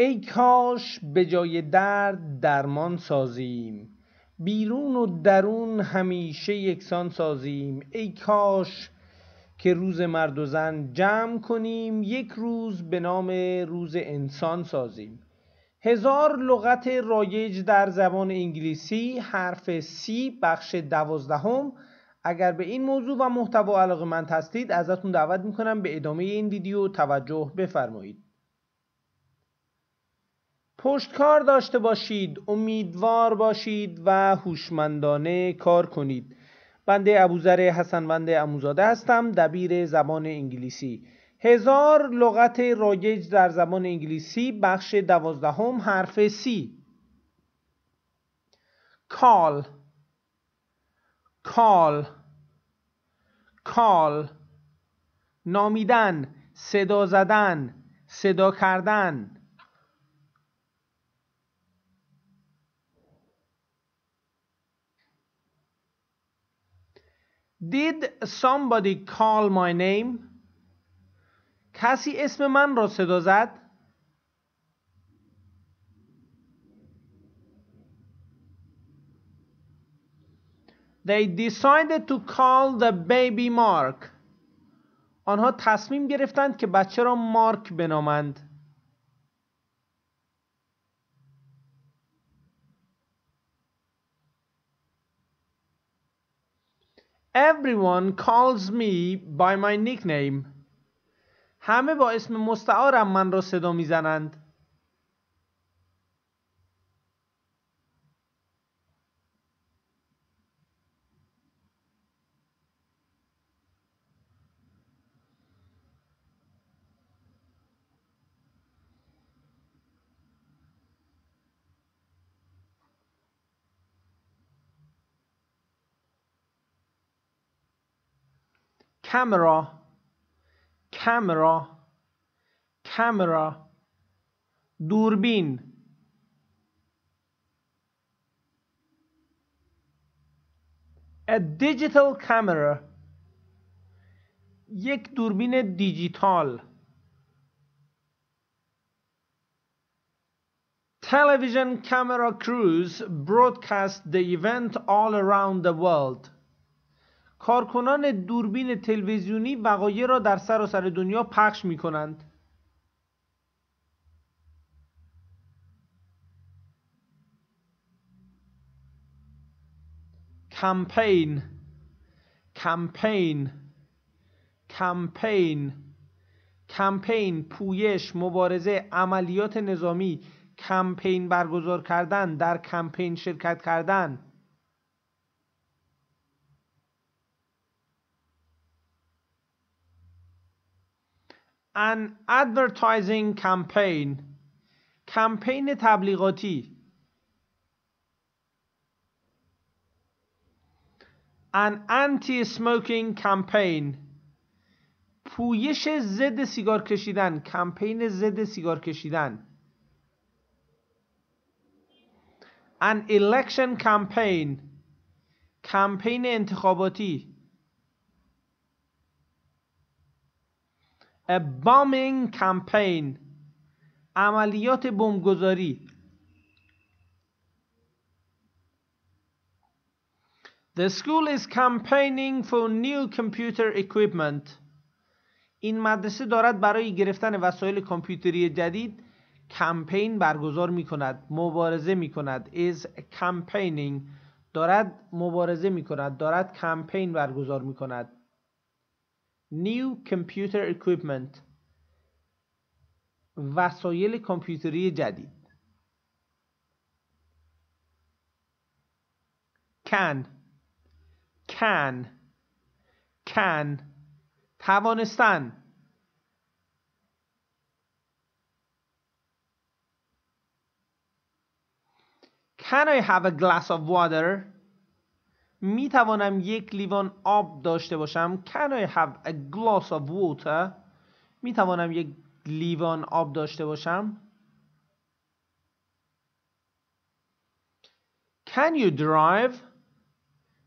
ای کاش به جای درد درمان سازیم بیرون و درون همیشه یکسان سازیم ای کاش که روز مرد و زن جمع کنیم یک روز به نام روز انسان سازیم هزار لغت رایج در زبان انگلیسی حرف سی بخش دوازدهم اگر به این موضوع و محتوا علاقه هستید ازتون دعوت میکنم به ادامه این ویدیو توجه بفرمایید پشتکار داشته باشید امیدوار باشید و هوشمندانه کار کنید بنده ابوذر حسنوند اموزاده هستم دبیر زبان انگلیسی هزار لغت رایج در زبان انگلیسی بخش دوازدهم حرف سی کال کال کال نامیدن صدا زدن صدا کردن Did somebody call my name? کسی اسم من را صدا زد؟ They decided to call the baby Mark. آنها تصمیم گرفتند که بچه را مارک بنامند. Everyone calls me by my nickname همه با اسم مستعارم من را صدا میزنند camera, camera, camera, دوربین A digital camera یک دوربین دیجیتال television camera crews broadcast the event all around the world. کارکنان دوربین تلویزیونی وقایع را در سراسر سر دنیا پخش می کنند. کمپین کمپین کمپین کمپین پویش مبارزه عملیات نظامی کمپین برگزار کردن در کمپین شرکت کردن An advertising campaign کمپین تبلیغاتی An anti-smoking campaign پویش ضد سیگار کشیدن کمپین ضد سیگار کشیدن An election campaign کمپین انتخاباتی A bombing campaign عملیات بمبگذاری The school is campaigning for new computer equipment. این مدرسه دارد برای گرفتن وسایل کامپیوتری جدید کمپین برگزار می کند مبارزه می کند is campaigning دارد مبارزه می کند دارد کمپین برگزار می کند new computer equipment وسایل کامپیوتری جدید can can can توانستن Can I have a glass of water? می توانم یک لیوان آب داشته باشم Can I have a glass of water می توانم یک لیوان آب داشته باشم Can you drive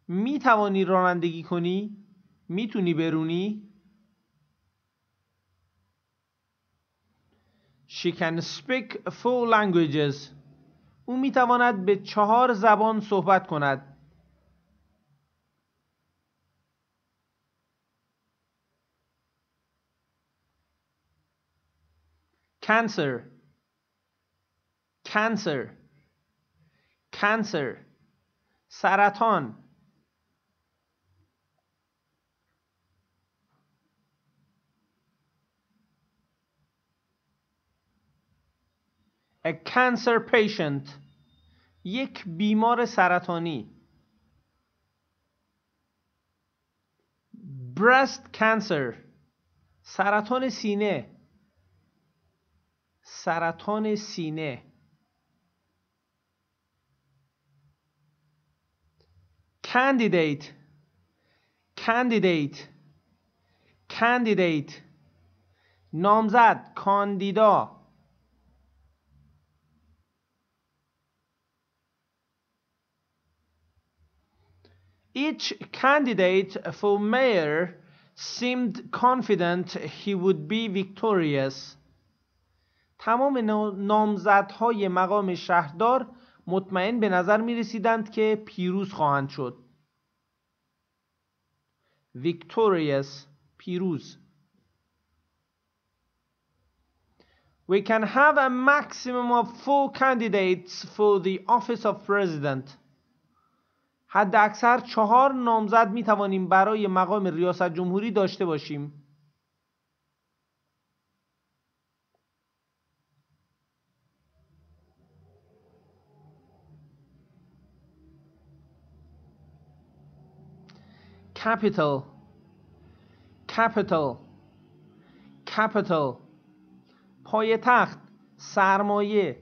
می توانی رانندگی کنی می تونی برونی She can speak four languages او می تواند به چهار زبان صحبت کند cancer cancer cancer سرطان A cancer patient یک بیمار سرطانی breast cancer سرطان سینه سرطان سینه candidate candidate candidate نامزد کاندیدا Each candidate for mayor seemed confident he would be victorious. تمام نامزدهای مقام شهردار مطمئن به نظر می رسیدند که پیروز خواهند شد ویکتوریس پیروز We can have a maximum of four candidates for the office of president. حد اکثر چهار نامزد می توانیم برای مقام ریاست جمهوری داشته باشیم. capital capital capital پایتخت سرمایه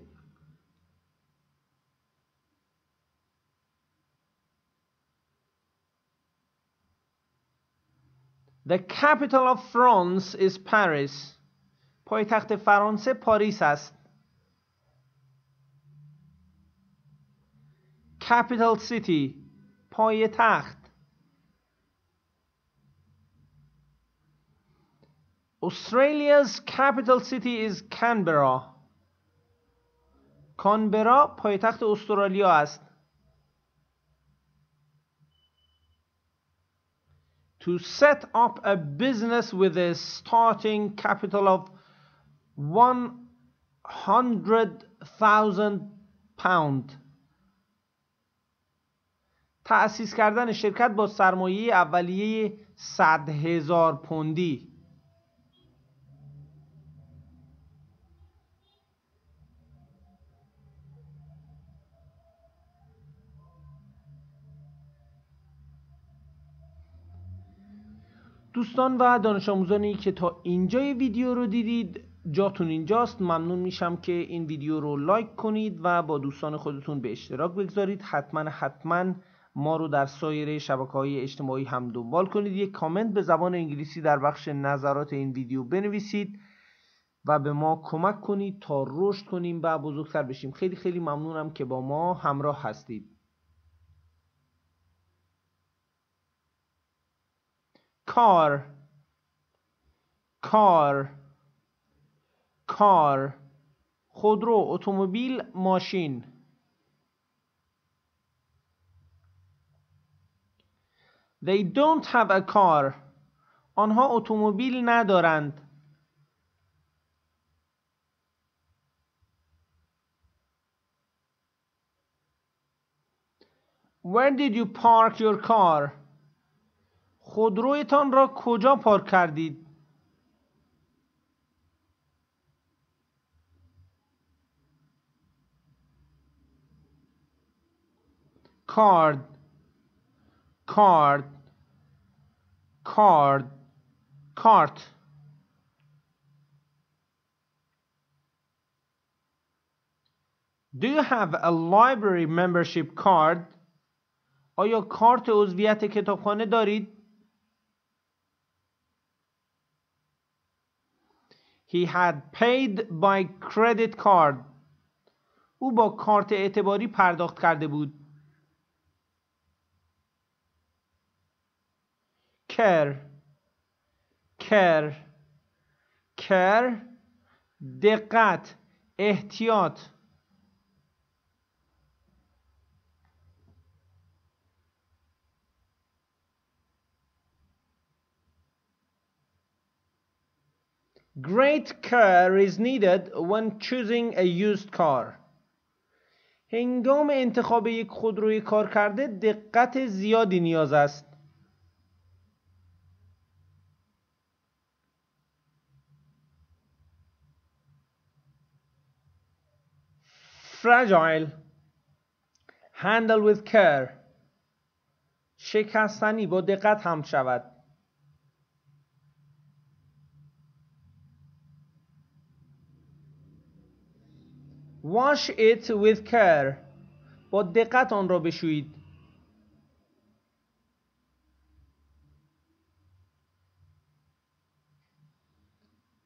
The capital of France is Paris. پایتخت فرانسه پاریس است. Capital city پایتخت Australia's capital city is Canberra. کانبرا پایتخت استرالیا است. To set up a business with a starting capital of 100,000 pound. تأسیس کردن شرکت با سرمایه اولیه 100,000 هزار پوندی دوستان و دانش آموزانی که تا اینجای ویدیو رو دیدید جاتون اینجاست ممنون میشم که این ویدیو رو لایک کنید و با دوستان خودتون به اشتراک بگذارید حتما حتما ما رو در سایر شبکه های اجتماعی هم دنبال کنید یک کامنت به زبان انگلیسی در بخش نظرات این ویدیو بنویسید و به ما کمک کنید تا رشد کنیم و بزرگتر بشیم خیلی خیلی ممنونم که با ما همراه هستید کار کار کار خودرو اتومبیل ماشین They don't have a car آنها اتومبیل ندارند Where did you park your car? خودرویتان را کجا پارک کردید؟ کارد کارد کارد کارت Do you have a library membership card? آیا کارت عضویت کتابخانه دارید؟ He had paid by credit card. او با کارت اعتباری پرداخت کرده بود. care Care. Care. دقت احتیاط Great care is needed when choosing a used car. هنگام انتخاب یک خودروی کار کرده دقت زیادی نیاز است. fragile handle with care شکستنی با دقت هم شود Wash it with care. با دقت آن را بشویید.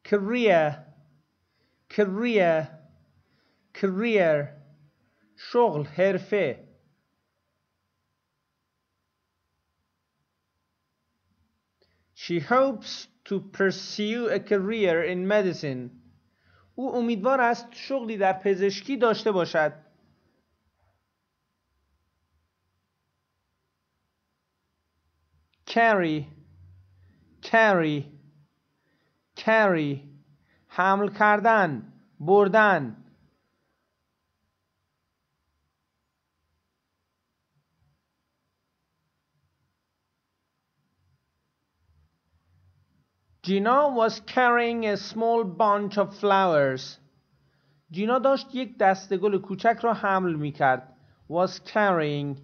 career career career شغل حرفه She hopes to pursue a career in medicine. او امیدوار است شغلی در پزشکی داشته باشد carry carry carry حمل کردن بردن جینا was carrying a small bunch of flowers. جینا داشت یک دسته گل کوچک را حمل می کرد. was carrying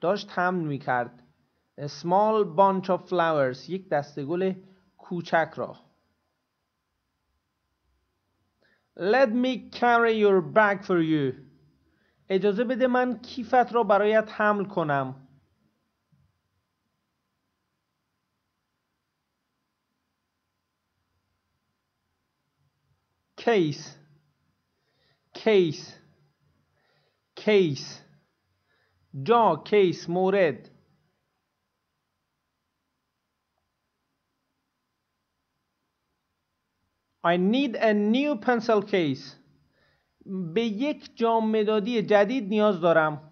داشت حمل می کرد. A small bunch of flowers یک دسته گل کوچک را. Let me carry your bag for you. اجازه بده من کیفت را برایت حمل کنم. کیس کیس کیس جا کیس مورد I need a new pencil case به یک جام مدادی جدید نیاز دارم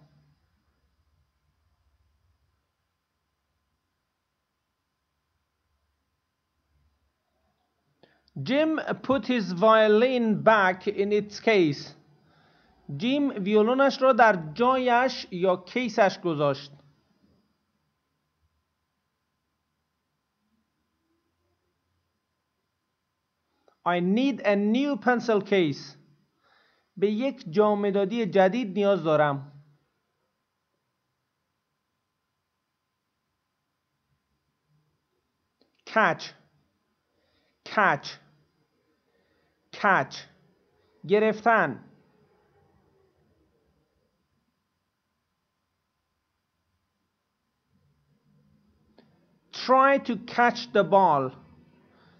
Jim put his violin back in its case. جیم ویولونش را در جایش یا کیسش گذاشت. I need a new pencil case. به یک جامدادی جدید نیاز دارم. Catch. Catch. catch گرفتن try to catch the ball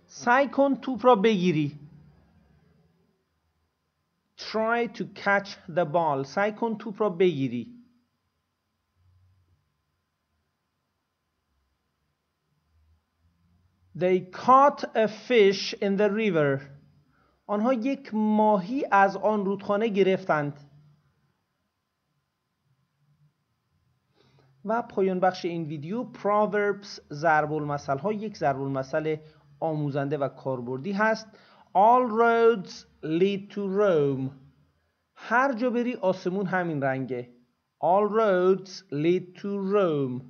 سعی کن توپ را بگیری try to catch the ball سعی کن توپ را بگیری They caught a fish in the river آنها یک ماهی از آن رودخانه گرفتند و پایان بخش این ویدیو پراوربس ضرب المثل ها یک ضرب المثل آموزنده و کاربردی هست All roads lead to Rome هر جا بری آسمون همین رنگه All roads lead to Rome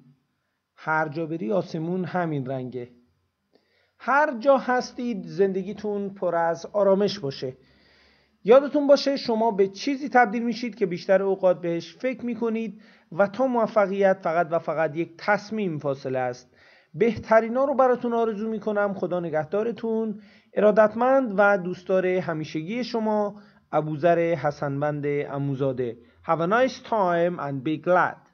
هر جا بری آسمون همین رنگه هر جا هستید زندگیتون پر از آرامش باشه یادتون باشه شما به چیزی تبدیل میشید که بیشتر اوقات بهش فکر میکنید و تا موفقیت فقط و فقط یک تصمیم فاصله است بهترین ها رو براتون آرزو میکنم خدا نگهدارتون ارادتمند و دوستدار همیشگی شما ابوذر حسنبند اموزاده Have a nice time and be glad